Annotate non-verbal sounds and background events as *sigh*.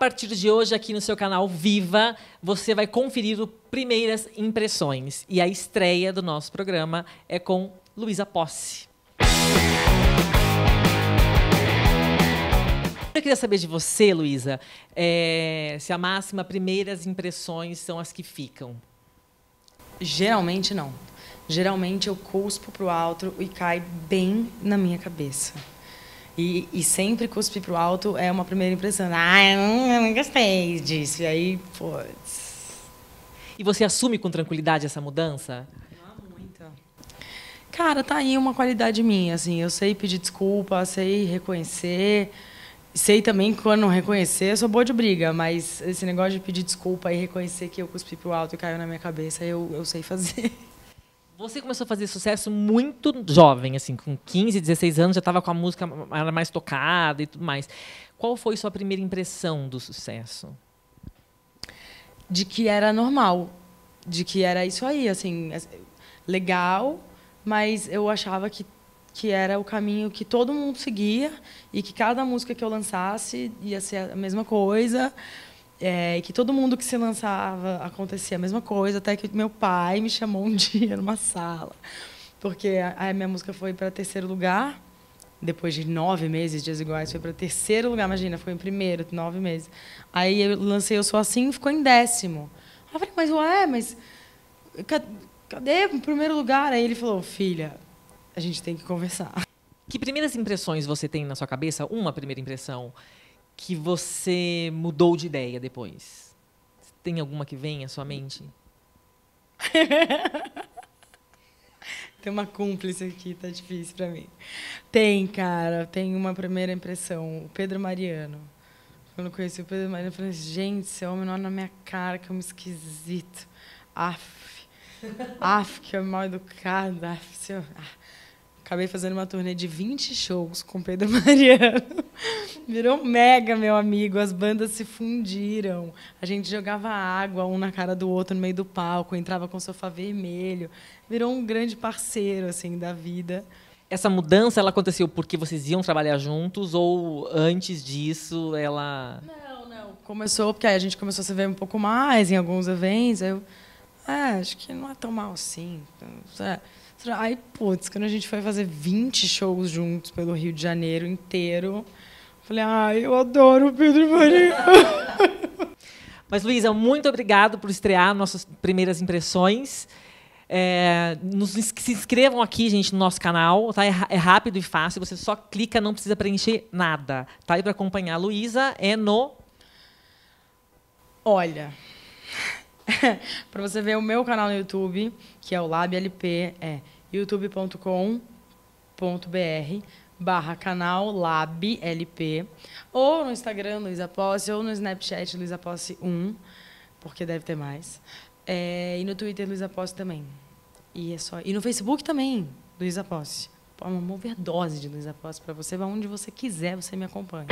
partir de hoje aqui no seu canal Viva, você vai conferir o Primeiras Impressões. E a estreia do nosso programa é com Luísa Posse. Eu queria saber de você, Luísa, é, se a máxima primeiras impressões são as que ficam. Geralmente não. Geralmente eu cuspo pro alto e cai bem na minha cabeça. E, e sempre cuspir pro alto é uma primeira impressão. Ah, eu não, eu não gostei disso. E aí, pô E você assume com tranquilidade essa mudança? cara, tá aí uma qualidade minha, assim, eu sei pedir desculpa, sei reconhecer, sei também quando não reconhecer, eu sou boa de briga, mas esse negócio de pedir desculpa e reconhecer que eu cuspi pro alto e caiu na minha cabeça, eu, eu sei fazer. *laughs* Você começou a fazer sucesso muito jovem, assim, com 15, 16 anos, já estava com a música era mais tocada e tudo mais. Qual foi sua primeira impressão do sucesso? De que era normal, de que era isso aí, assim, legal, mas eu achava que que era o caminho que todo mundo seguia e que cada música que eu lançasse ia ser a mesma coisa. É, que todo mundo que se lançava acontecia a mesma coisa, até que meu pai me chamou um *laughs* dia numa sala, porque a, a minha música foi para terceiro lugar, depois de nove meses de Iguais, foi para terceiro lugar, imagina, foi em primeiro, nove meses. Aí eu lancei Eu Sou Assim e ficou em décimo. Aí eu falei, mas ué, mas cadê o primeiro lugar? Aí ele falou, filha, a gente tem que conversar. Que primeiras impressões você tem na sua cabeça? Uma primeira impressão que você mudou de ideia depois? Tem alguma que vem à sua mente? *laughs* Tem uma cúmplice aqui, tá difícil para mim. Tem, cara, tem uma primeira impressão. O Pedro Mariano. Quando conheci o Pedro Mariano, eu falei: gente, esse homem não é na minha cara, que é um esquisito. Af, *laughs* af, que é mal educado. Af, seu, ah. Acabei fazendo uma turnê de 20 shows com Pedro *laughs* Mariano. Virou mega, meu amigo. As bandas se fundiram. A gente jogava água um na cara do outro no meio do palco, entrava com o sofá vermelho. Virou um grande parceiro assim da vida. Essa mudança ela aconteceu porque vocês iam trabalhar juntos ou antes disso ela Não, não. Começou porque a gente começou a se ver um pouco mais em alguns eventos. Eu é, acho que não é tão mal assim. Então, Ai, putz, quando a gente foi fazer 20 shows juntos pelo Rio de Janeiro inteiro, falei, ai, ah, eu adoro o Pedro Marinho. *laughs* Mas, Luísa, muito obrigado por estrear nossas primeiras impressões. É, nos, se inscrevam aqui, gente, no nosso canal. Tá? É, é, rápido e fácil. Você só clica, não precisa preencher nada. Tá? E para acompanhar a Luísa é no. Olha, *laughs* para você ver o meu canal no YouTube, que é o LabLP, é youtube.com.br barra canal LabLP, ou no Instagram Luiz Posse, ou no Snapchat Luiz Posse 1, porque deve ter mais. É, e no Twitter Luiz Posse também. E, é só, e no Facebook também, Luiz Posse. uma overdose de Luiz Posse para você, vai onde você quiser, você me acompanha.